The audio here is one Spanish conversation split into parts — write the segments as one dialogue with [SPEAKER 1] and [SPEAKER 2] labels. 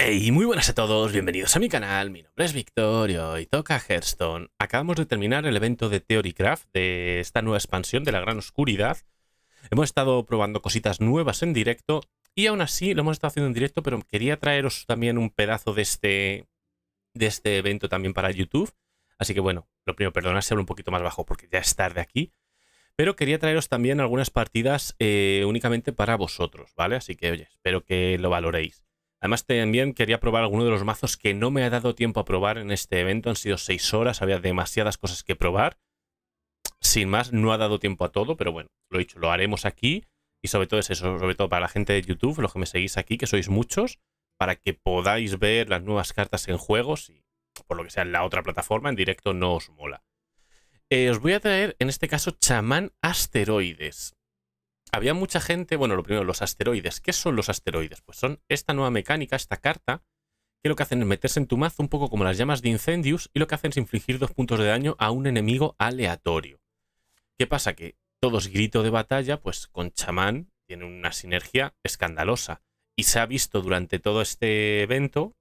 [SPEAKER 1] Hey, muy buenas a todos, bienvenidos a mi canal, mi nombre es Victorio y toca Hearthstone. Acabamos de terminar el evento de Theorycraft de esta nueva expansión de la Gran Oscuridad. Hemos estado probando cositas nuevas en directo y aún así lo hemos estado haciendo en directo, pero quería traeros también un pedazo de este, de este evento también para YouTube. Así que bueno, lo primero, perdonad si hablo un poquito más bajo porque ya es tarde aquí. Pero quería traeros también algunas partidas eh, únicamente para vosotros, ¿vale? Así que oye, espero que lo valoréis. Además, también quería probar alguno de los mazos que no me ha dado tiempo a probar en este evento. Han sido seis horas, había demasiadas cosas que probar. Sin más, no ha dado tiempo a todo, pero bueno, lo he dicho, lo haremos aquí. Y sobre todo es eso, sobre todo para la gente de YouTube, los que me seguís aquí, que sois muchos, para que podáis ver las nuevas cartas en juegos y por lo que sea en la otra plataforma, en directo no os mola. Eh, os voy a traer, en este caso, chamán asteroides había mucha gente, bueno, lo primero, los asteroides. ¿Qué son los asteroides? Pues son esta nueva mecánica, esta carta, que lo que hacen es meterse en tu mazo un poco como las llamas de incendios y lo que hacen es infligir dos puntos de daño a un enemigo aleatorio. ¿Qué pasa? Que todos grito de batalla, pues con chamán tiene una sinergia escandalosa. Y se ha visto durante todo este evento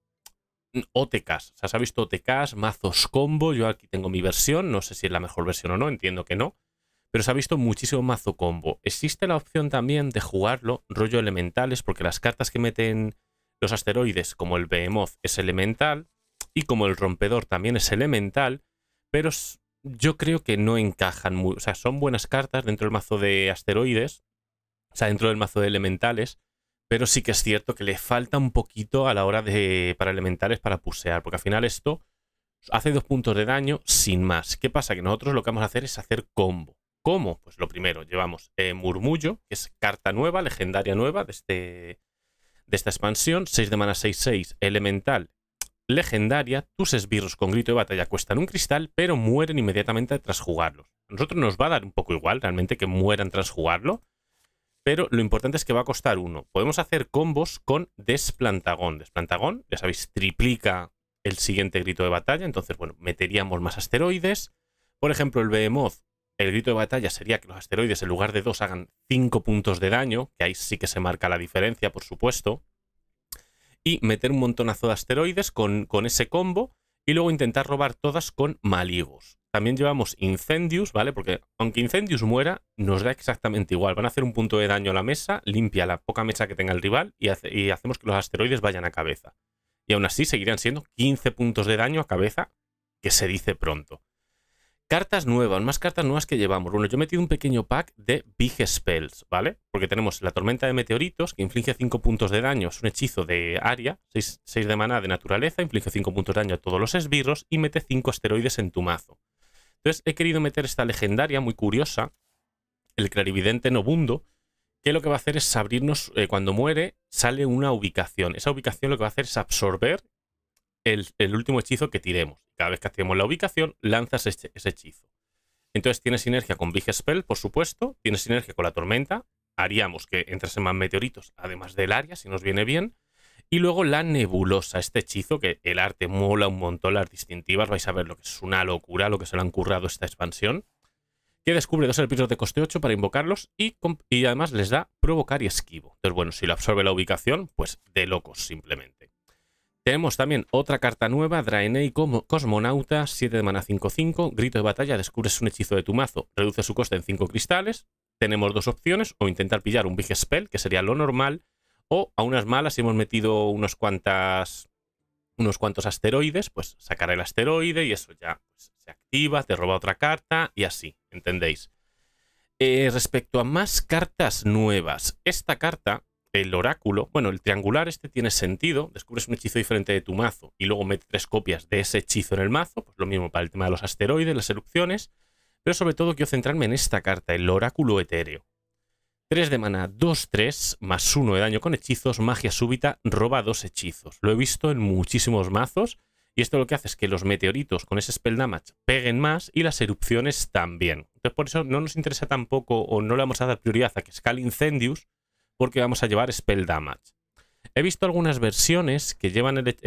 [SPEAKER 1] mm, OTKs. O sea, se ha visto OTKs, mazos combo. Yo aquí tengo mi versión, no sé si es la mejor versión o no, entiendo que no pero se ha visto muchísimo mazo combo. Existe la opción también de jugarlo rollo elementales, porque las cartas que meten los asteroides, como el Behemoth, es elemental, y como el rompedor también es elemental, pero yo creo que no encajan muy. O sea, son buenas cartas dentro del mazo de asteroides, o sea, dentro del mazo de elementales, pero sí que es cierto que le falta un poquito a la hora de. para elementales para pusear, porque al final esto hace dos puntos de daño sin más. ¿Qué pasa? Que nosotros lo que vamos a hacer es hacer combo. ¿Cómo? Pues lo primero, llevamos eh, Murmullo, que es carta nueva, legendaria nueva de, este, de esta expansión. 6 de mana 6-6, elemental, legendaria. Tus esbirros con grito de batalla cuestan un cristal, pero mueren inmediatamente tras jugarlos. A nosotros nos va a dar un poco igual realmente que mueran tras jugarlo, pero lo importante es que va a costar uno. Podemos hacer combos con Desplantagón. Desplantagón, ya sabéis, triplica el siguiente grito de batalla, entonces, bueno, meteríamos más asteroides. Por ejemplo, el Behemoth el grito de batalla sería que los asteroides en lugar de dos hagan cinco puntos de daño, que ahí sí que se marca la diferencia, por supuesto. Y meter un montonazo de asteroides con, ese combo y luego intentar robar todas con maligos. También llevamos incendios, ¿vale? Porque aunque incendios muera, nos da exactamente igual. Van a hacer un punto de daño a la mesa, limpia la poca mesa que tenga el rival y, y hacemos que los asteroides vayan a cabeza. Y aún así seguirían siendo 15 puntos de daño a cabeza, que se dice pronto. Cartas nuevas, más cartas nuevas que llevamos. Bueno, yo he metido un pequeño pack de Big Spells, ¿vale? Porque tenemos la tormenta de meteoritos, que inflige 5 puntos de daño, es un hechizo de área, 6, de maná de naturaleza, inflige 5 puntos de daño a todos los esbirros y mete 5 esteroides en tu mazo. Entonces he querido meter esta legendaria muy curiosa, el clarividente nobundo, que lo que va a hacer es abrirnos, eh, cuando muere, sale una ubicación. Esa ubicación lo que va a hacer es absorber el último hechizo que tiremos cada vez que hacemos la ubicación, lanzas ese, hechizo. Entonces tiene sinergia con Big Spell, por supuesto, tiene sinergia con la tormenta, haríamos que entrasen más meteoritos, además del área, si nos viene bien. Y luego la nebulosa, este hechizo que el arte mola un montón, las distintivas, vais a ver lo que es una locura, lo que se le han currado esta expansión. Que descubre dos herpitos de coste 8 para invocarlos y, y además les da provocar y esquivo. Entonces, bueno, si lo absorbe la ubicación, pues de locos simplemente. Tenemos también otra carta nueva, Draenei como Cosmonauta, 7 de mana 5-5, grito de batalla, descubres un hechizo de tu mazo, reduce su coste en 5 cristales. Tenemos dos opciones, o intentar pillar un Big Spell, que sería lo normal, o a unas malas, si hemos metido unos cuantas unos cuantos asteroides, pues sacar el asteroide y eso ya pues, se activa, te roba otra carta y así, ¿entendéis? Eh, respecto a más cartas nuevas, esta carta el oráculo, bueno, el triangular este tiene sentido, descubres un hechizo diferente de tu mazo y luego metes tres copias de ese hechizo en el mazo, pues lo mismo para el tema de los asteroides, las erupciones, pero sobre todo quiero centrarme en esta carta, el oráculo etéreo. 3 de mana, 2-3, más 1 de daño con hechizos, magia súbita, roba dos hechizos. Lo he visto en muchísimos mazos y esto lo que hace es que los meteoritos con ese spell damage peguen más y las erupciones también. Entonces por eso no nos interesa tampoco o no le vamos a dar prioridad a que escale incendius porque vamos a llevar Spell Damage. He visto algunas versiones que llevan el,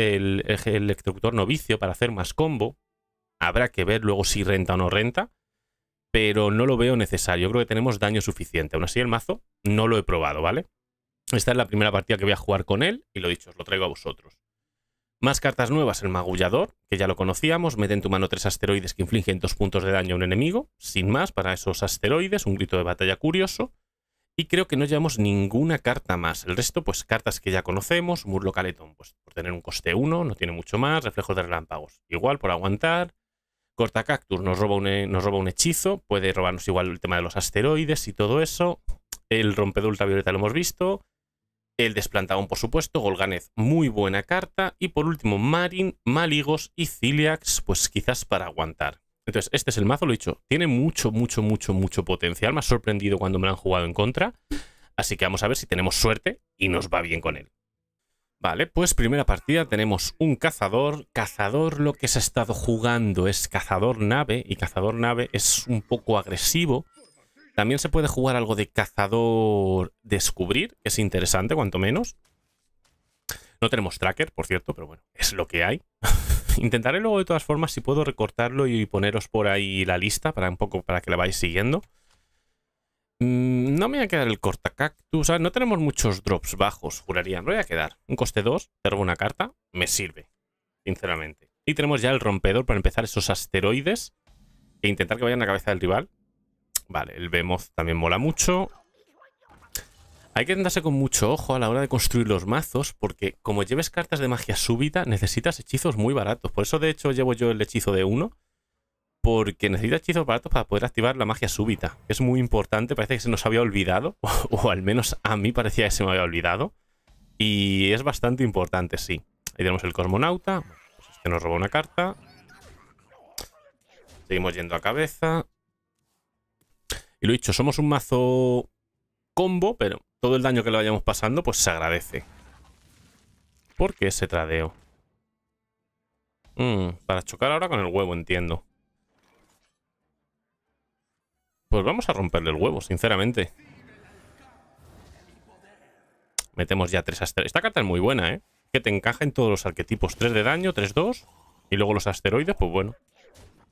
[SPEAKER 1] electrocutor novicio para hacer más combo. Habrá que ver luego si renta o no renta, pero no lo veo necesario. Creo que tenemos daño suficiente. Aún así, el mazo no lo he probado, ¿vale? Esta es la primera partida que voy a jugar con él y lo dicho, os lo traigo a vosotros. Más cartas nuevas, el magullador, que ya lo conocíamos, mete en tu mano tres asteroides que infligen dos puntos de daño a un enemigo, sin más, para esos asteroides, un grito de batalla curioso, y creo que no llevamos ninguna carta más. El resto, pues cartas que ya conocemos. Murlo Caletón, pues por tener un coste 1, no tiene mucho más. Reflejos de relámpagos, igual por aguantar. Corta Cactus nos roba, un, nos roba un hechizo. Puede robarnos igual el tema de los asteroides y todo eso. El rompedor ultravioleta lo hemos visto. El desplantagón, por supuesto. Golganez, muy buena carta. Y por último, Marin, Maligos y Ciliax, pues quizás para aguantar. Entonces, este es el mazo, lo he dicho. Tiene mucho, mucho, mucho, mucho potencial. Me ha sorprendido cuando me lo han jugado en contra. Así que vamos a ver si tenemos suerte y nos va bien con él. Vale, pues primera partida tenemos un cazador. Cazador lo que se ha estado jugando es cazador nave y cazador nave es un poco agresivo. También se puede jugar algo de cazador descubrir, que es interesante cuanto menos. No tenemos tracker, por cierto, pero bueno, es lo que hay. Intentaré luego de todas formas si puedo recortarlo y poneros por ahí la lista para un poco para que la vais siguiendo. Mm, no me voy a quedar el cortacactus. No tenemos muchos drops bajos, juraría. Me voy a quedar. Un coste 2, cerro una carta, me sirve, sinceramente. Y tenemos ya el rompedor para empezar esos asteroides e intentar que vayan a la cabeza del rival. Vale, el vemos también mola mucho. Hay que andarse con mucho ojo a la hora de construir los mazos, porque como lleves cartas de magia súbita, necesitas hechizos muy baratos. Por eso, de hecho, llevo yo el hechizo de uno, porque necesitas hechizos baratos para poder activar la magia súbita. Es muy importante, parece que se nos había olvidado, o, al menos a mí parecía que se me había olvidado. Y es bastante importante, sí. Ahí tenemos el cosmonauta, pues que nos robó una carta. Seguimos yendo a cabeza. Y lo dicho, somos un mazo combo, pero todo el daño que le vayamos pasando, pues se agradece. ¿Por qué ese tradeo? Mm, para chocar ahora con el huevo, entiendo. Pues vamos a romperle el huevo, sinceramente. Metemos ya tres asteroides. Esta carta es muy buena, ¿eh? Que te encaja en todos los arquetipos. Tres de daño, tres dos. Y luego los asteroides, pues bueno.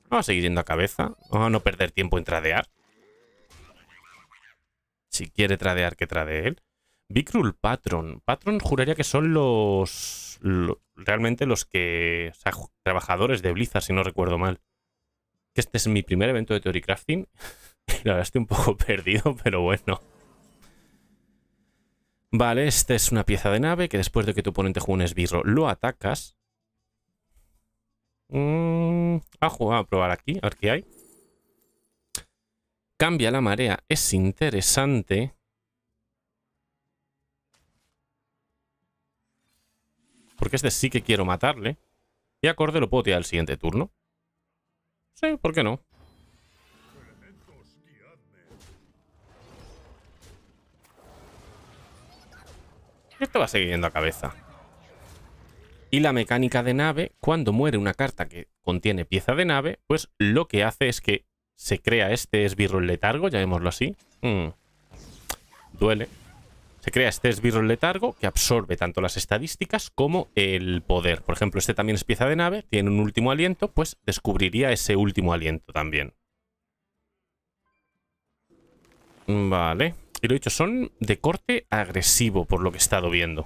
[SPEAKER 1] Vamos a seguir yendo a cabeza. Vamos a no perder tiempo en tradear si quiere tradear, que trade él. Bicrul Patron. Patron juraría que son los, realmente los que. O sea, trabajadores de Blizzard, si no recuerdo mal. Que este es mi primer evento de Theory Crafting. La verdad estoy un poco perdido, pero bueno. Vale, esta es una pieza de nave que después de que tu oponente juegue un esbirro lo atacas. Mm, a jugar a probar aquí, a ver qué hay cambia la marea es interesante. Porque este sí que quiero matarle. Y acorde lo puedo tirar al siguiente turno. Sí, ¿por qué no? Esto va a seguir yendo a cabeza. Y la mecánica de nave, cuando muere una carta que contiene pieza de nave, pues lo que hace es que se crea este esbirro letargo, llamémoslo así. Mm. Duele. Se crea este esbirro letargo que absorbe tanto las estadísticas como el poder. Por ejemplo, este también es pieza de nave, tiene un último aliento, pues descubriría ese último aliento también. Vale. Y lo dicho, son de corte agresivo, por lo que he estado viendo.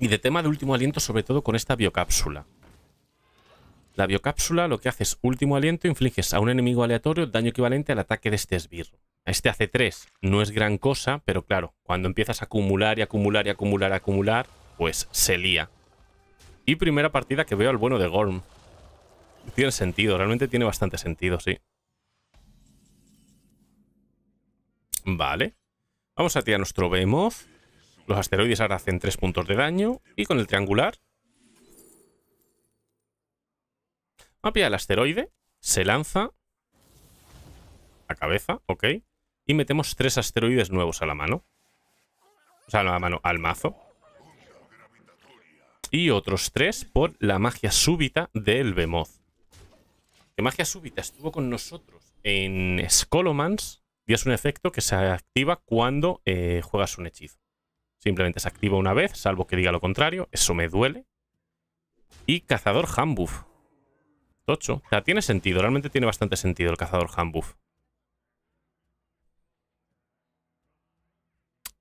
[SPEAKER 1] Y de tema de último aliento, sobre todo con esta biocápsula. La biocápsula lo que hace es último aliento, infliges a un enemigo aleatorio daño equivalente al ataque de este esbirro. Este hace 3, no es gran cosa, pero claro, cuando empiezas a acumular y acumular y acumular y acumular, pues se lía. Y primera partida que veo al bueno de Gorm. Tiene sentido, realmente tiene bastante sentido, sí. Vale. Vamos a tirar nuestro Behemoth. Los asteroides ahora hacen 3 puntos de daño. Y con el triangular a el asteroide, se lanza la cabeza, ok, y metemos tres asteroides nuevos a la mano. O sea, a la mano, al mazo. Y otros tres por la magia súbita del Bemoz. Que magia súbita estuvo con nosotros en Skolomans y es un efecto que se activa cuando eh, juegas un hechizo. Simplemente se activa una vez, salvo que diga lo contrario. Eso me duele. Y Cazador Hambuff. O sea, tiene sentido. Realmente tiene bastante sentido el cazador Hanbuff.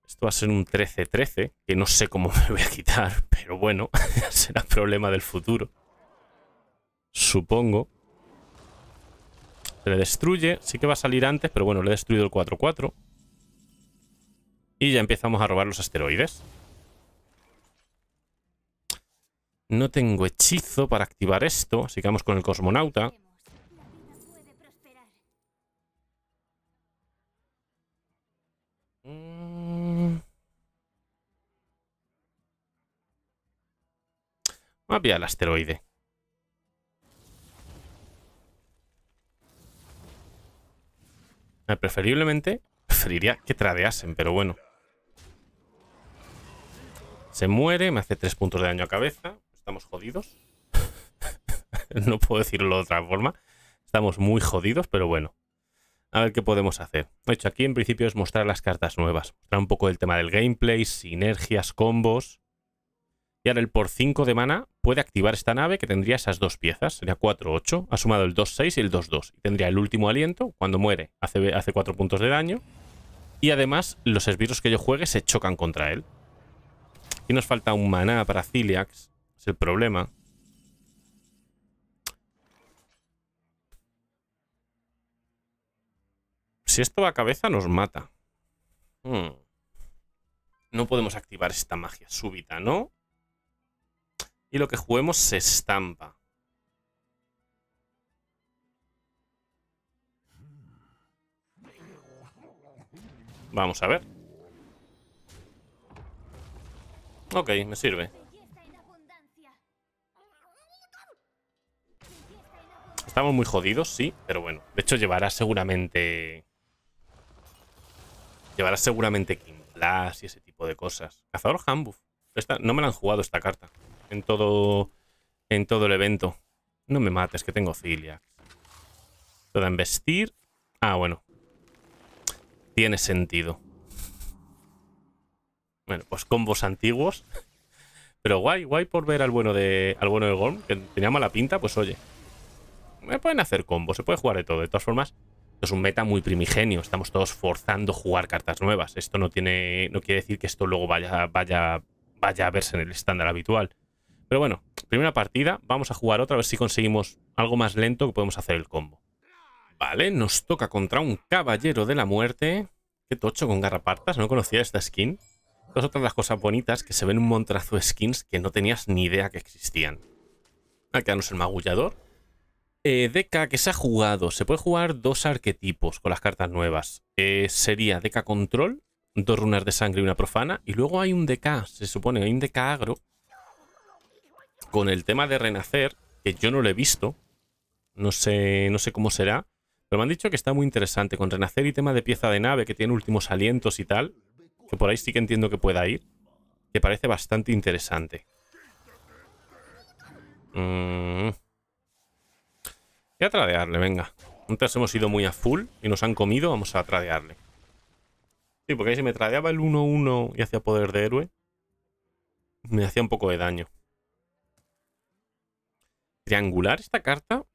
[SPEAKER 1] Esto va a ser un 13-13, que no sé cómo me voy a quitar, pero bueno, será problema del futuro. Supongo. Se le destruye. Sí que va a salir antes, pero bueno, le he destruido el 4-4. Y ya empezamos a robar los asteroides. No tengo hechizo para activar esto. Sigamos con el cosmonauta. Mm. Voy al asteroide. Eh, preferiblemente, preferiría que tradeasen, pero bueno. Se muere, me hace tres puntos de daño a cabeza estamos jodidos. no puedo decirlo de otra forma. Estamos muy jodidos, pero bueno. A ver qué podemos hacer. De hecho, aquí en principio es mostrar las cartas nuevas. Mostrar un poco el tema del gameplay, sinergias, combos. Y ahora el por 5 de mana puede activar esta nave que tendría esas dos piezas. Sería 4-8. Ha sumado el 2-6 y el 2-2. Y tendría el último aliento. Cuando muere hace, hace 4 puntos de daño. Y además los esbirros que yo juegue se chocan contra él. Y nos falta un maná para Ciliax el problema. Si esto va a cabeza, nos mata. Hmm. No podemos activar esta magia súbita, ¿no? Y lo que juguemos se estampa. Vamos a ver. Ok, me sirve. Estamos muy jodidos, sí, pero bueno. De hecho, llevará seguramente... Llevará seguramente King y ese tipo de cosas. Cazador Hambuff. no me la han jugado esta carta. En todo, en todo el evento. No me mates, que tengo Cilia. Toda en vestir. Ah, bueno. Tiene sentido. Bueno, pues combos antiguos. Pero guay, guay por ver al bueno de al bueno de Gorm, que tenía mala pinta, pues oye, me pueden hacer combo se puede jugar de todo. De todas formas, esto es un meta muy primigenio. Estamos todos forzando jugar cartas nuevas. Esto no tiene. no quiere decir que esto luego vaya, vaya, vaya a verse en el estándar habitual. Pero bueno, primera partida, vamos a jugar otra, a ver si conseguimos algo más lento que podemos hacer el combo. Vale, nos toca contra un caballero de la muerte. Qué tocho con garrapartas, no conocía esta skin. Estas otras las cosas bonitas que se ven un montrazo de skins que no tenías ni idea que existían. Aquí quedarnos el magullador, eh, deca que se ha jugado, se puede jugar dos arquetipos con las cartas nuevas. Eh, sería deca control, dos runas de sangre y una profana. Y luego hay un deca, se supone, hay un deca agro. Con el tema de renacer, que yo no lo he visto. No sé, no sé cómo será. Pero me han dicho que está muy interesante. Con renacer y tema de pieza de nave que tiene últimos alientos y tal. Que por ahí sí que entiendo que pueda ir. Que parece bastante interesante. Mm a tradearle, venga. Antes hemos ido muy a full y nos han comido, vamos a tradearle. Sí, porque si me tradeaba el 1-1 y hacía poder de héroe, me hacía un poco de daño. Triangular esta carta.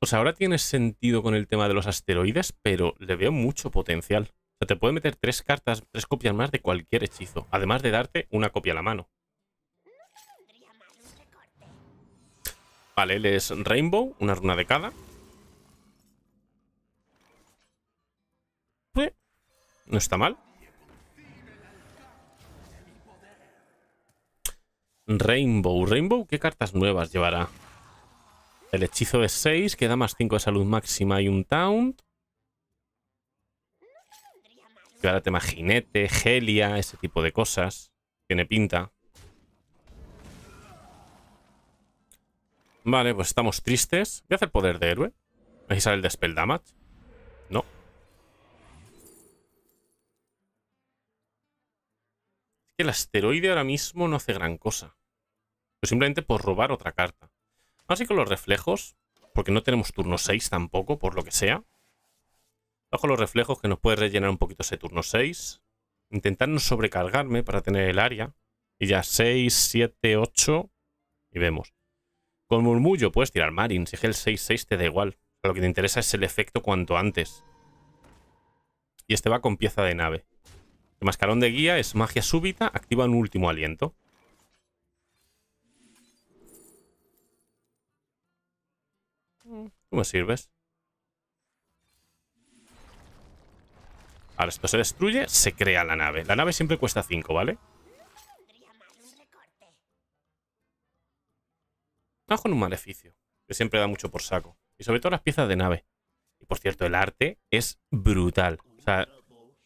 [SPEAKER 1] O sea, ahora tiene sentido con el tema de los asteroides, pero le veo mucho potencial. O sea, te puede meter tres cartas, tres copias más de cualquier hechizo, además de darte una copia a la mano. Vale, él es Rainbow, una runa de cada. No está mal. Rainbow. Rainbow, ¿qué cartas nuevas llevará? El hechizo es 6, que da más 5 de salud máxima y un taunt. Llevará tema jinete, gelia, ese tipo de cosas. Tiene pinta. Vale, pues estamos tristes. Voy a hacer poder de héroe. Ahí sale el de Damage. No. Es que el asteroide ahora mismo no hace gran cosa. Pero simplemente por robar otra carta. Así con los reflejos, porque no tenemos turno 6 tampoco, por lo que sea. Bajo los reflejos que nos puede rellenar un poquito ese turno 6. Intentar no sobrecargarme para tener el área. Y ya 6, 7, 8. Y vemos. Con murmullo puedes tirar Marin, si es el 6-6 te da igual. Lo que te interesa es el efecto cuanto antes. Y este va con pieza de nave. El mascarón de guía es magia súbita, activa un último aliento. ¿Cómo sirves. Ahora esto se destruye, se crea la nave. La nave siempre cuesta 5, ¿vale? vale Trabajo en un maleficio, que siempre da mucho por saco. Y sobre todo las piezas de nave. Y por cierto, el arte es brutal. O sea,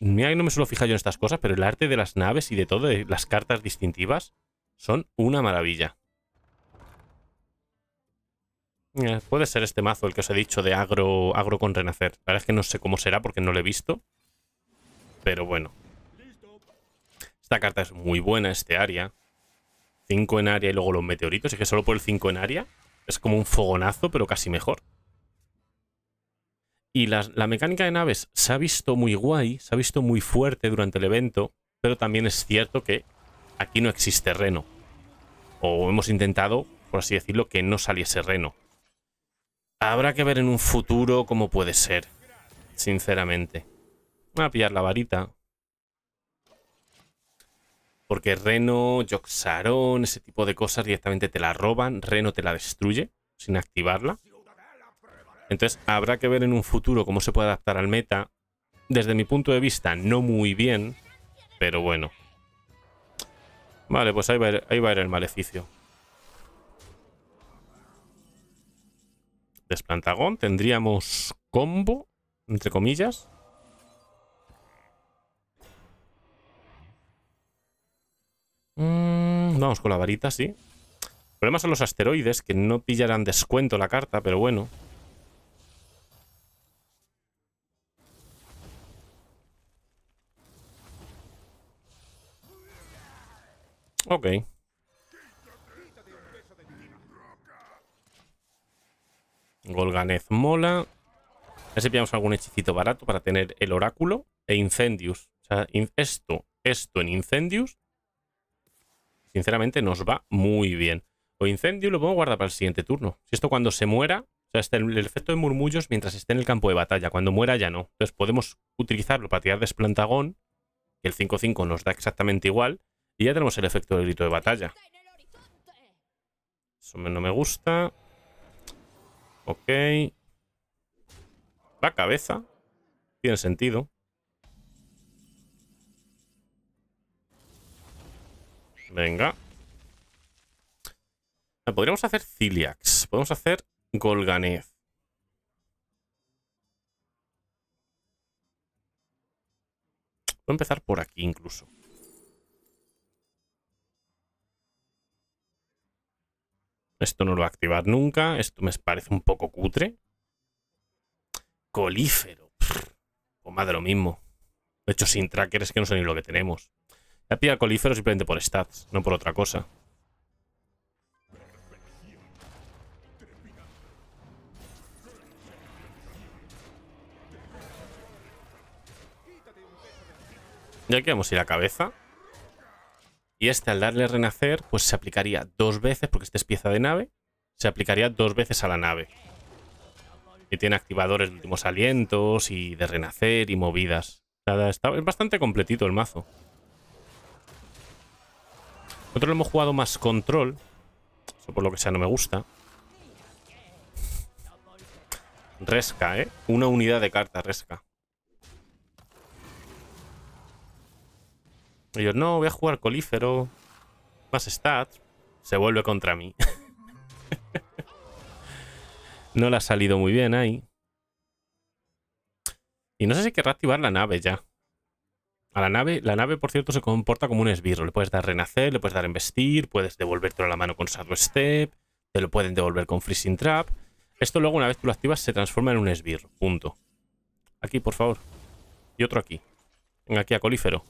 [SPEAKER 1] no me suelo fijar yo en estas cosas, pero el arte de las naves y de todo, las cartas distintivas, son una maravilla. Eh, puede ser este mazo el que os he dicho de agro, agro con renacer. La verdad es que no sé cómo será porque no lo he visto. Pero bueno. Esta carta es muy buena, este área. 5 en área y luego los meteoritos. Es que solo por el 5 en área es como un fogonazo, pero casi mejor. Y la, la, mecánica de naves se ha visto muy guay, se ha visto muy fuerte durante el evento, pero también es cierto que aquí no existe reno. O hemos intentado, por así decirlo, que no saliese reno. Habrá que ver en un futuro cómo puede ser, sinceramente. Voy a pillar la varita. Porque Reno, Yoxaron, ese tipo de cosas directamente te la roban. Reno te la destruye sin activarla. Entonces habrá que ver en un futuro cómo se puede adaptar al meta. Desde mi punto de vista, no muy bien, pero bueno. Vale, pues ahí va, ahí va a ir el maleficio. Desplantagón, tendríamos combo, entre comillas. Mm, vamos con la varita, sí. El problema son los asteroides, que no pillarán descuento la carta, pero bueno. Ok. Golganez mola. A ver si pillamos algún hechicito barato para tener el oráculo e incendius O sea, esto, esto en incendius Sinceramente nos va muy bien. O incendio lo podemos guardar para el siguiente turno. Si esto cuando se muera, o sea, está el, efecto de murmullos mientras esté en el campo de batalla. Cuando muera ya no. Entonces podemos utilizarlo para tirar desplantagón, el 5-5 nos da exactamente igual. Y ya tenemos el efecto del grito de batalla. Eso no me gusta. Ok. La cabeza. Tiene sentido. Venga. Ah, podríamos hacer Ciliax. Podemos hacer Golganez. Voy a empezar por aquí incluso. Esto no lo va a activar nunca. Esto me parece un poco cutre. Colífero. o pues más de lo mismo. De hecho, sin tracker es que no sé ni lo que tenemos. La a colífero simplemente por stats, no por otra cosa. Ya que vamos a ir a cabeza. Y este al darle renacer, pues se aplicaría dos veces, porque esta es pieza de nave, se aplicaría dos veces a la nave. Y tiene activadores de últimos alientos y de renacer y movidas. está, es bastante completito el mazo. Nosotros hemos jugado más control. Eso por lo que sea no me gusta. Resca, ¿eh? Una unidad de carta, resca. Y yo, no, voy a jugar colífero. Más stats. Se vuelve contra mí. no le ha salido muy bien ahí. Y no sé si querrá activar la nave ya la nave. La nave, por cierto, se comporta como un esbirro. Le puedes dar renacer, le puedes dar embestir puedes devolvértelo a la mano con Shadow Step, te lo pueden devolver con Freezing Trap. Esto luego, una vez tú lo activas, se transforma en un esbirro. Punto. Aquí, por favor. Y otro aquí. Venga, aquí a Colífero.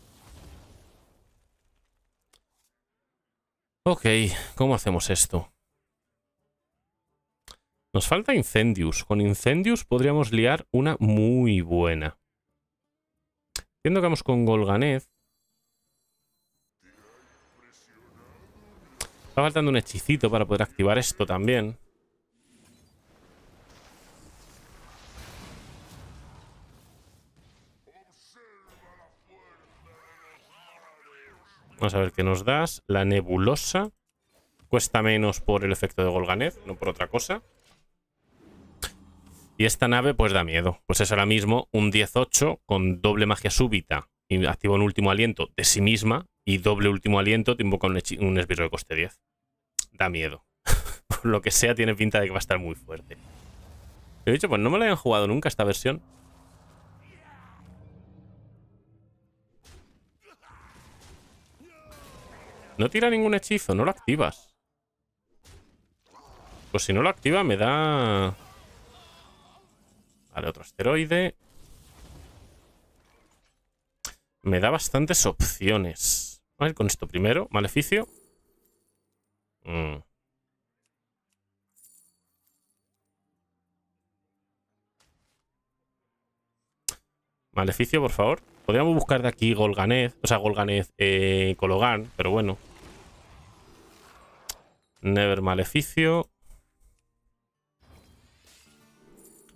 [SPEAKER 1] Ok, ¿cómo hacemos esto? Nos falta Incendius. Con Incendius podríamos liar una muy buena. Siendo que vamos con Golganez. Está faltando un hechicito para poder activar esto también. Vamos a ver qué nos das. La nebulosa. Cuesta menos por el efecto de Golganez, no por otra cosa. Y esta nave pues da miedo. Pues es ahora mismo un 10-8 con doble magia súbita y activa un último aliento de sí misma y doble último aliento te invoca un, esbirro de coste 10. Da miedo. Por lo que sea tiene pinta de que va a estar muy fuerte. He dicho, pues no me la hayan jugado nunca esta versión. No tira ningún hechizo, no lo activas. Pues si no lo activa me da... Vale, otro asteroide. Me da bastantes opciones. A ver, con esto primero. Maleficio. Mm. Maleficio, por favor. Podríamos buscar de aquí Golganez. O sea, Golganez, eh, Cologan, pero bueno. Never Maleficio.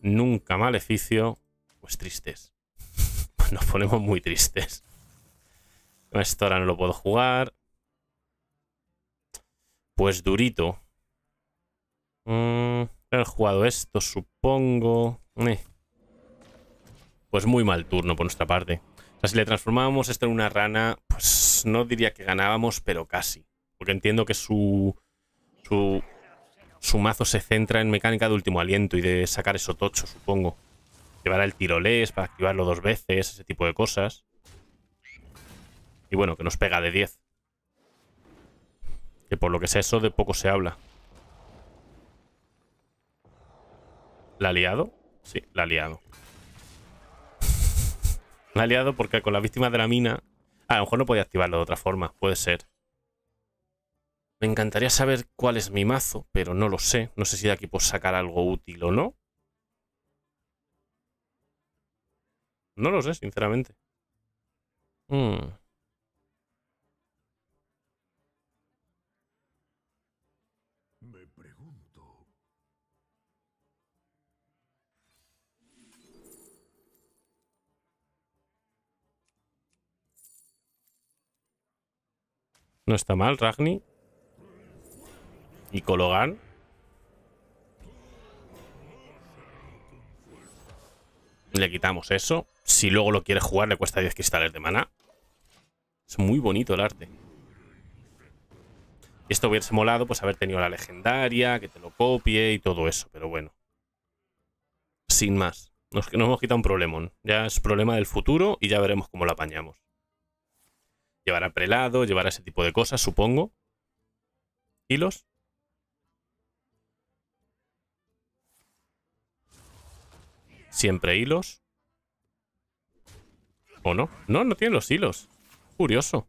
[SPEAKER 1] nunca maleficio, pues tristes. Nos ponemos muy tristes. Esto ahora no lo puedo jugar. Pues durito. Mm, he jugado esto, supongo. Eh. Pues muy mal turno por nuestra parte. O si le transformábamos esto en una rana, pues no diría que ganábamos, pero casi. Porque entiendo que su, su su mazo se centra en mecánica de último aliento y de sacar eso tocho, supongo. Llevará el tiroles para activarlo dos veces, ese tipo de cosas. Y bueno, que nos pega de 10. Que por lo que sea eso, de poco se habla. ¿La ha liado? Sí, la ha liado. la ha liado porque con la víctima de la mina... Ah, a lo mejor no podía activarlo de otra forma, puede ser. Me encantaría saber cuál es mi mazo, pero no lo sé. No sé si de aquí puedo sacar algo útil o no. No lo sé, sinceramente. Hmm. Me pregunto. No está mal, Ragni. Y colocar. Le quitamos eso. Si luego lo quiere jugar, le cuesta 10 cristales de mana. Es muy bonito el arte. esto hubiese molado, pues haber tenido la legendaria, que te lo copie y todo eso. Pero bueno. Sin más. Nos, hemos quitado un problema. Ya es problema del futuro y ya veremos cómo lo apañamos. Llevará prelado, llevará ese tipo de cosas, supongo. Hilos. siempre hilos. ¿O no? No, no tiene los hilos. Curioso.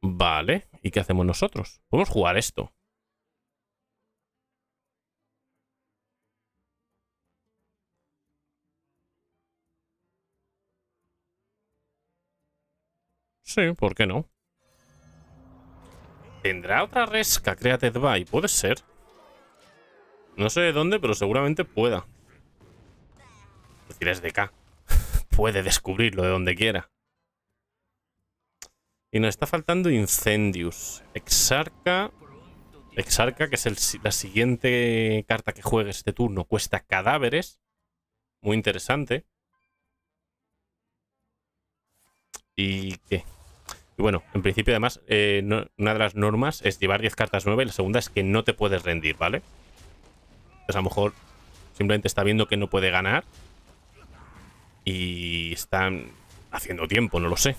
[SPEAKER 1] Vale. ¿Y qué hacemos nosotros? Podemos jugar esto. Sí, ¿por qué no? ¿Tendrá otra resca created by? Puede ser. No sé de dónde, pero seguramente pueda decir es de K. Puede descubrirlo de donde quiera. Y nos está faltando Incendius. Exarca. Exarca, que es la siguiente carta que juegue este turno. Cuesta cadáveres. Muy interesante. ¿Y qué? bueno, en principio además, eh, una de las normas es llevar 10 cartas nuevas y la segunda es que no te puedes rendir, ¿vale? Entonces a lo mejor simplemente está viendo que no puede ganar y están haciendo tiempo, no lo sé.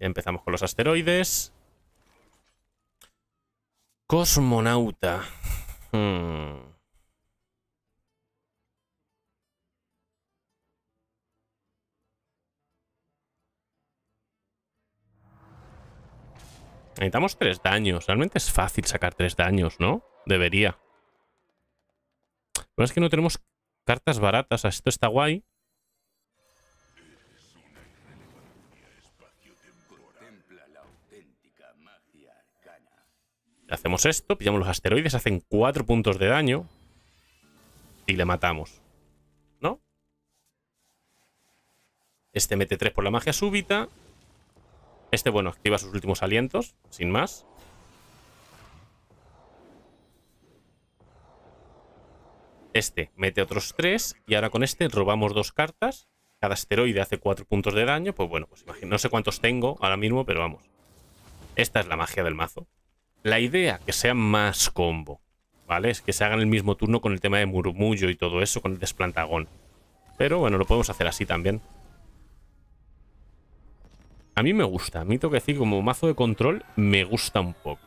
[SPEAKER 1] empezamos con los asteroides. Cosmonauta. Hmm. Necesitamos tres daños. Realmente es fácil sacar tres daños, ¿no? Debería. pasa es que no tenemos Cartas baratas. Esto está guay. Hacemos esto, pillamos los asteroides, hacen 4 puntos de daño y le matamos. ¿No? Este mete 3 por la magia súbita. Este, bueno, activa sus últimos alientos, sin más. Este mete otros tres y ahora con este robamos dos cartas. Cada asteroide hace cuatro puntos de daño. Pues bueno, pues imagino, no sé cuántos tengo ahora mismo, pero vamos. Esta es la magia del mazo. La idea, que sea más combo, ¿vale? Es que se hagan el mismo turno con el tema de murmullo y todo eso, con el desplantagón. Pero bueno, lo podemos hacer así también. A mí me gusta, a mí tengo que decir, como mazo de control, me gusta un poco.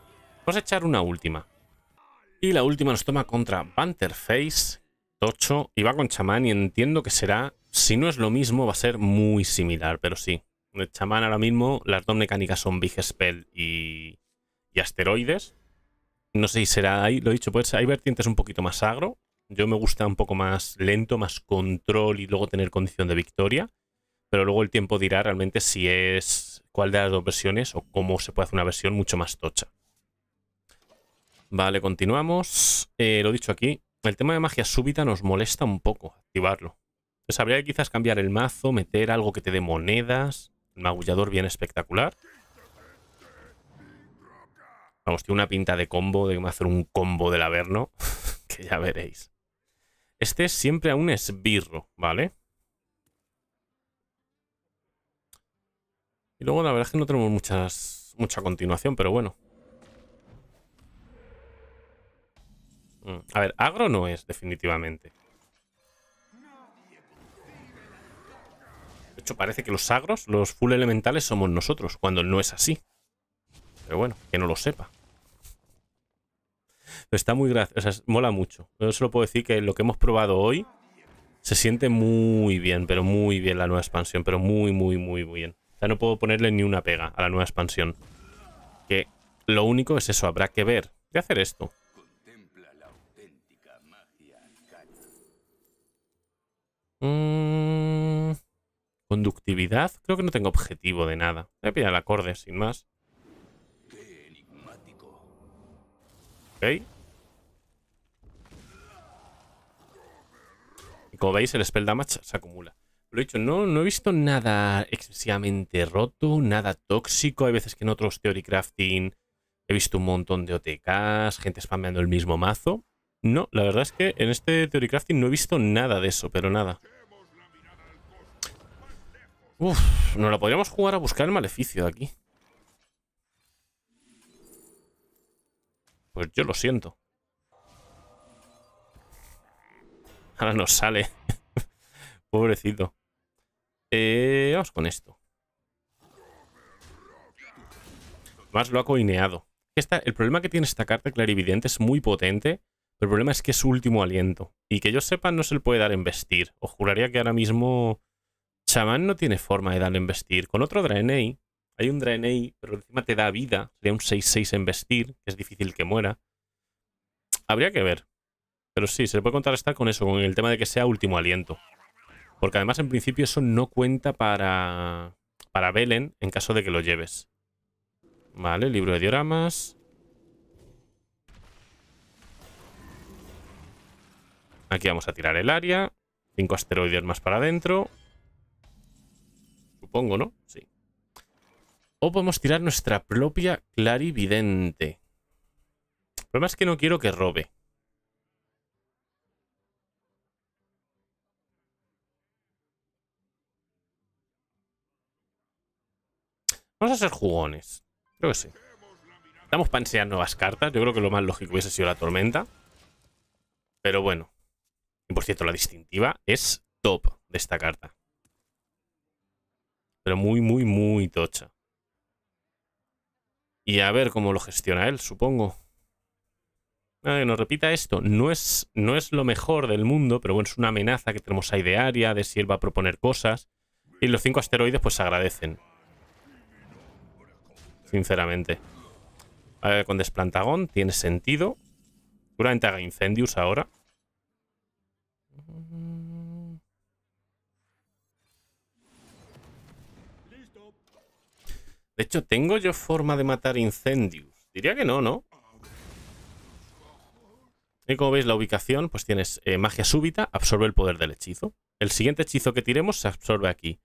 [SPEAKER 1] Vamos a echar una última. Y la última nos toma contra Banterface, Tocho, y va con Chamán y entiendo que será, si no es lo mismo, va a ser muy similar, pero sí. El Chamán ahora mismo, las dos mecánicas son Big Spell y, Asteroides. No sé si será ahí, lo he dicho, pues hay vertientes un poquito más agro. Yo me gusta un poco más lento, más control y luego tener condición de victoria. Pero luego el tiempo dirá realmente si es cuál de las dos versiones o cómo se puede hacer una versión mucho más tocha. Vale, continuamos. Lo eh, lo dicho aquí, el tema de magia súbita nos molesta un poco activarlo. Entonces pues habría que quizás cambiar el mazo, meter algo que te dé monedas. magullador bien espectacular. Vamos, tiene una pinta de combo, de hacer un combo del Averno, que ya veréis. Este es siempre a un esbirro, ¿vale? Y luego la verdad es que no tenemos muchas, mucha continuación, pero bueno. Mm. A ver, agro no es, definitivamente. De hecho, parece que los agros, los full elementales, somos nosotros, cuando no es así. Pero bueno, que no lo sepa. está muy gracioso, mola mucho. Yo solo puedo decir que lo que hemos probado hoy se siente muy bien, pero muy bien la nueva expansión, pero muy, muy, muy bien. Ya no puedo ponerle ni una pega a la nueva expansión. Que lo único es eso, habrá que ver. qué hacer esto. productividad Creo que no tengo objetivo de nada. Voy a pillar el acorde, sin más. Ok. Y como veis, el spell damage se acumula. Lo he dicho, no, no he visto nada excesivamente roto, nada tóxico. Hay veces que en otros Theory Crafting he visto un montón de OTKs, gente spameando el mismo mazo. No, la verdad es que en este Theory Crafting no he visto nada de eso, pero nada. Uf, nos la podríamos jugar a buscar el maleficio de aquí. Pues yo lo siento. Ahora nos sale. Pobrecito. Eh, vamos con esto. Más lo ha coineado. el problema que tiene esta carta clarividente es muy potente. Pero el problema es que es su último aliento. Y que yo sepa, no se le puede dar en vestir. Os juraría que ahora mismo chamán no tiene forma de darle vestir. Con otro Draenei, hay un Draenei, pero encima te da vida. Sería un 6-6 vestir, que es difícil que muera. Habría que ver. Pero sí, se le puede contrarrestar con eso, con el tema de que sea último aliento. Porque además, en principio, eso no cuenta para, para Belen en caso de que lo lleves. Vale, libro de dioramas. Aquí vamos a tirar el área. Cinco asteroides más para adentro supongo, ¿no? Sí. O podemos tirar nuestra propia clarividente. El más es que no quiero que robe. Vamos a hacer jugones. Creo que sí. Estamos enseñar nuevas cartas. Yo creo que lo más lógico hubiese sido la tormenta. Pero bueno. Y por cierto, la distintiva es top de esta carta. Pero muy, muy, muy tocha. Y a ver cómo lo gestiona él, supongo. que nos repita esto. No es, no es lo mejor del mundo, pero bueno, es una amenaza que tenemos ahí de área, de si él va a proponer cosas. Y los cinco asteroides pues se agradecen. Sinceramente. A ver, con Desplantagón tiene sentido. Seguramente haga incendios ahora. De hecho, ¿tengo yo forma de matar incendios? Diría que no, ¿no? Y como veis la ubicación, pues tienes eh, magia súbita, absorbe el poder del hechizo. El siguiente hechizo que tiremos se absorbe aquí.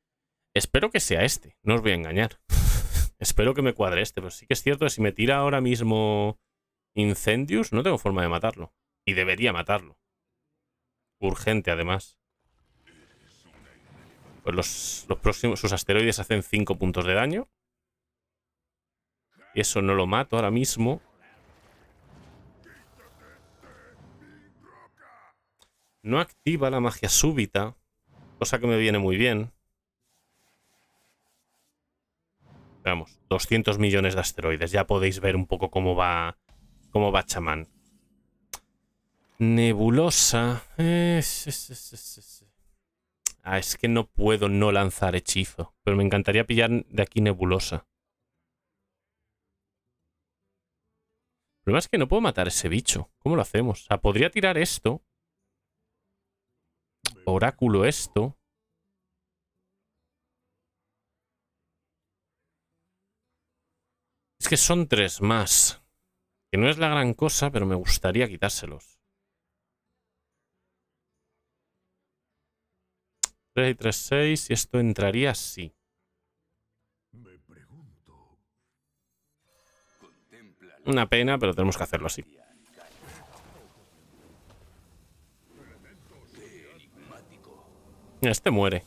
[SPEAKER 1] Espero que sea este, no os voy a engañar. Espero que me cuadre este, pero sí que es cierto que si me tira ahora mismo incendios, no tengo forma de matarlo. Y debería matarlo. Urgente, además. Pues los, los próximos, sus asteroides hacen 5 puntos de daño. Eso no lo mato ahora mismo. No activa la magia súbita, cosa que me viene muy bien. Vamos, 200 millones de asteroides. Ya podéis ver un poco cómo va, cómo va chamán. Nebulosa. Eh, ah, es que no puedo no lanzar hechizo. Pero me encantaría pillar de aquí nebulosa. problema es que no puedo matar ese bicho. ¿Cómo lo hacemos? O sea, podría tirar esto. Oráculo esto. Es que son tres más. Que no es la gran cosa, pero me gustaría quitárselos. 3 y Y esto entraría así. Una pena, pero tenemos que hacerlo así. Este muere.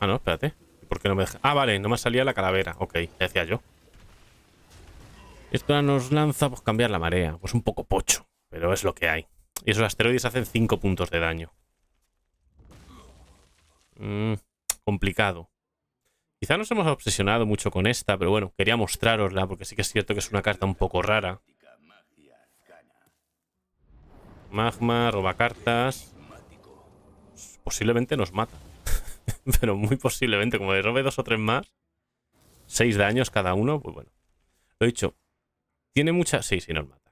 [SPEAKER 1] Ah, no, espérate. ¿Por qué no me deja? Ah, vale, no me salía la calavera. Ok, decía yo. Esto nos lanza, pues cambiar la marea. Pues un poco pocho, pero es lo que hay. Y esos asteroides hacen 5 puntos de daño. Mmm complicado. Quizá nos hemos obsesionado mucho con esta, pero bueno, quería mostrarosla porque sí que es cierto que es una carta un poco rara. Magma, roba cartas. Posiblemente nos mata. pero muy posiblemente, como le robe dos o tres más, seis daños cada uno, pues bueno. Lo dicho, tiene mucha... Sí, sí, nos mata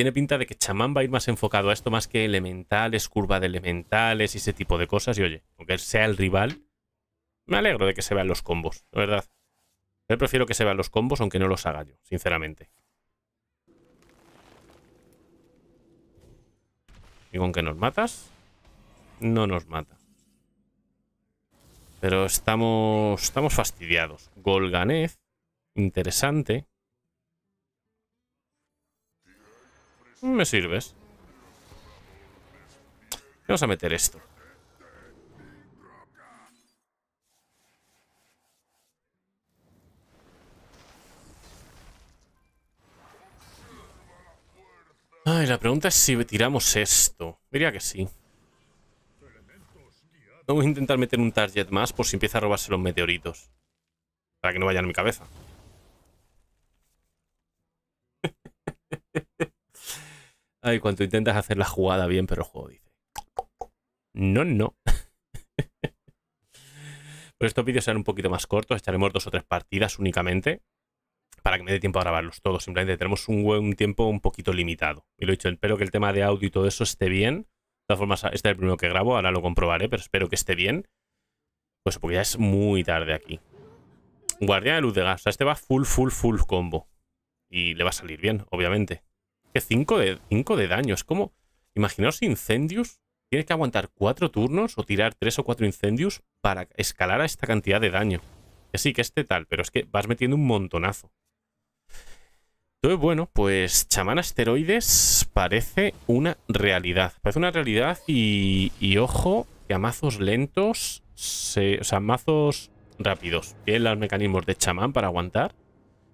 [SPEAKER 1] tiene pinta de que chamán va a ir más enfocado a esto más que elementales, curva de elementales y ese tipo de cosas. Y oye, aunque sea el rival, me alegro de que se vean los combos, de verdad. Yo prefiero que se vean los combos aunque no los haga yo, sinceramente. ¿Y con que nos matas? No nos mata. Pero estamos, estamos fastidiados. Golganez, interesante. Me sirves. Vamos a meter esto. Ay, la pregunta es si tiramos esto. Diría que sí. Vamos a intentar meter un target más por si empieza a robarse los meteoritos. Para que no vayan a mi cabeza. Ay, ah, cuanto intentas hacer la jugada bien, pero el juego dice. No, no. Por estos vídeos serán un poquito más cortos, echaremos dos o tres partidas únicamente. Para que me dé tiempo a grabarlos todos. Simplemente tenemos un, un tiempo un poquito limitado. Y lo he dicho, espero que el tema de audio y todo eso esté bien. De todas formas, este es el primero que grabo, ahora lo comprobaré, pero espero que esté bien. Pues porque ya es muy tarde aquí. Guardián de luz de gas. O sea, este va full, full, full combo. Y le va a salir bien, obviamente. Que 5 de, de daño. Es como. Imaginaos incendios. Tienes que aguantar 4 turnos o tirar 3 o 4 incendios para escalar a esta cantidad de daño. Que sí, que este tal, pero es que vas metiendo un montonazo. Entonces, bueno, pues chamán asteroides parece una realidad. Parece una realidad y, ojo que a mazos lentos, o sea, mazos rápidos, bien los mecanismos de chamán para aguantar.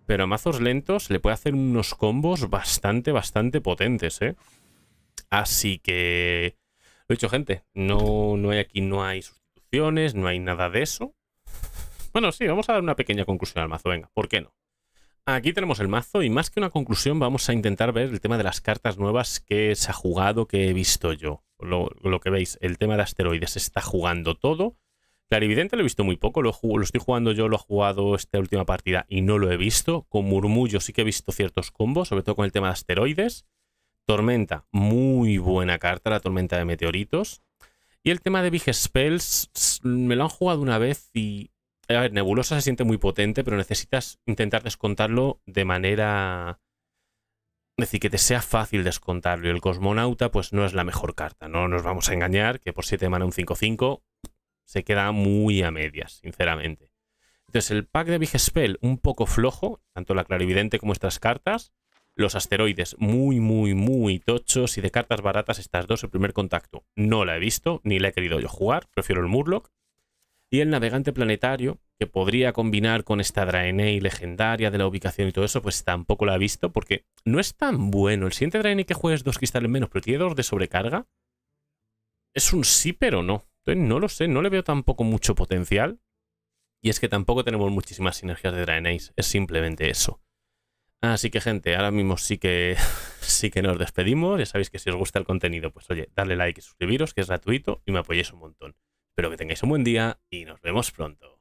[SPEAKER 1] Pero a mazos lentos le puede hacer unos combos bastante, bastante potentes, ¿eh? Así que... Lo he dicho, gente, no, no hay aquí, no hay sustituciones, no hay nada de eso. Bueno, sí, vamos a dar una pequeña conclusión al mazo, venga, ¿por qué no? Aquí tenemos el mazo y más que una conclusión vamos a intentar ver el tema de las cartas nuevas que se ha jugado, que he visto yo. Lo, lo que veis, el tema de asteroides está jugando todo. Clarividente lo he visto muy poco, lo, estoy jugando yo, lo he jugado esta última partida y no lo he visto. Con Murmullo sí que he visto ciertos combos, sobre todo con el tema de asteroides. Tormenta, muy buena carta, la tormenta de meteoritos. Y el tema de Big Spells, me lo han jugado una vez y... A ver, Nebulosa se siente muy potente, pero necesitas intentar descontarlo de manera... Es decir, que te sea fácil descontarlo. Y el Cosmonauta, pues no es la mejor carta, no nos vamos a engañar, que por 7 mana un 5-5 se queda muy a medias, sinceramente. Entonces, el pack de Big Spell un poco flojo, tanto la clarividente como estas cartas. Los asteroides muy, muy, muy tochos y de cartas baratas estas dos, el primer contacto no la he visto, ni la he querido yo jugar, prefiero el Murloc. Y el navegante planetario, que podría combinar con esta Draenei legendaria de la ubicación y todo eso, pues tampoco la he visto porque no es tan bueno. El siguiente Draenei que juegues dos cristales menos, pero tiene dos de sobrecarga, es un sí pero no no lo sé, no le veo tampoco mucho potencial. Y es que tampoco tenemos muchísimas sinergias de Draeneis, Es simplemente eso. Así que, gente, ahora mismo sí que, sí que nos despedimos. Ya sabéis que si os gusta el contenido, pues oye, darle like y suscribiros, que es gratuito, y me apoyéis un montón. Espero que tengáis un buen día y nos vemos pronto.